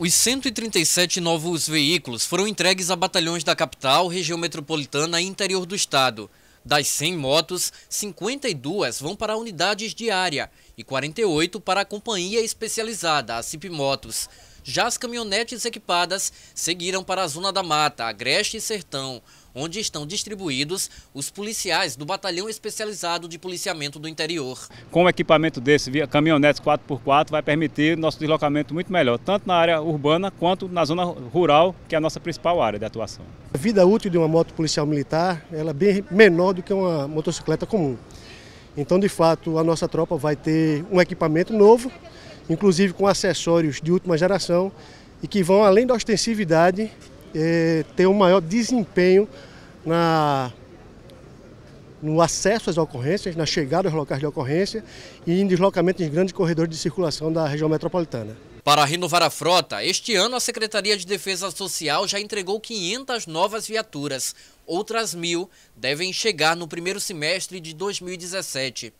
Os 137 novos veículos foram entregues a batalhões da capital, região metropolitana e interior do estado. Das 100 motos, 52 vão para unidades de área e 48 para a companhia especializada, a CIP Motos. Já as caminhonetes equipadas seguiram para a Zona da Mata, Agreste e Sertão onde estão distribuídos os policiais do Batalhão Especializado de Policiamento do Interior. Com um equipamento desse, via caminhonetes 4x4, vai permitir nosso deslocamento muito melhor, tanto na área urbana quanto na zona rural, que é a nossa principal área de atuação. A vida útil de uma moto policial militar ela é bem menor do que uma motocicleta comum. Então, de fato, a nossa tropa vai ter um equipamento novo, inclusive com acessórios de última geração, e que vão além da ostensividade eh, é, ter um maior desempenho na, no acesso às ocorrências, na chegada aos locais de ocorrência e em deslocamento em grandes corredores de circulação da região metropolitana. Para renovar a frota, este ano a Secretaria de Defesa Social já entregou 500 novas viaturas. Outras mil devem chegar no primeiro semestre de 2017.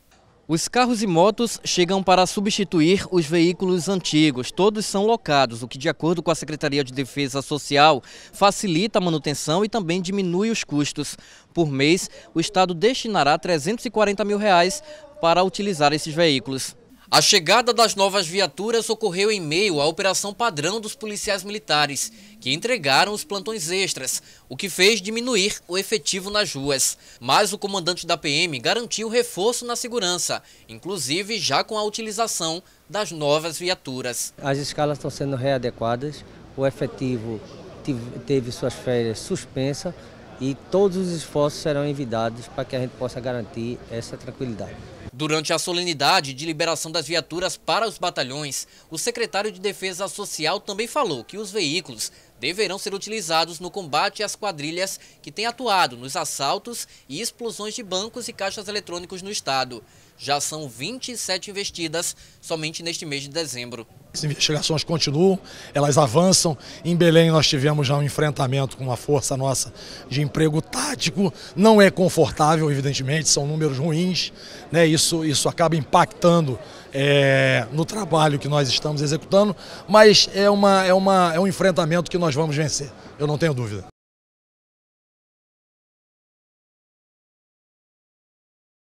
Os carros e motos chegam para substituir os veículos antigos. Todos são locados, o que, de acordo com a Secretaria de Defesa Social, facilita a manutenção e também diminui os custos. Por mês, o Estado destinará 340 mil reais para utilizar esses veículos. A chegada das novas viaturas ocorreu em meio à operação padrão dos policiais militares, que entregaram os plantões extras, o que fez diminuir o efetivo nas ruas. Mas o comandante da PM garantiu reforço na segurança, inclusive já com a utilização das novas viaturas. As escalas estão sendo readequadas, o efetivo teve suas férias suspensa e todos os esforços serão envidados para que a gente possa garantir essa tranquilidade. Durante a solenidade de liberação das viaturas para os batalhões, o secretário de Defesa Social também falou que os veículos deverão ser utilizados no combate às quadrilhas que têm atuado nos assaltos e explosões de bancos e caixas eletrônicos no estado. Já são 27 investidas somente neste mês de dezembro. As investigações continuam, elas avançam. Em Belém nós tivemos já um enfrentamento com uma força nossa de emprego tático. Não é confortável, evidentemente, são números ruins. Né? Isso, isso acaba impactando é, no trabalho que nós estamos executando, mas é, uma, é, uma, é um enfrentamento que nós vamos vencer, eu não tenho dúvida.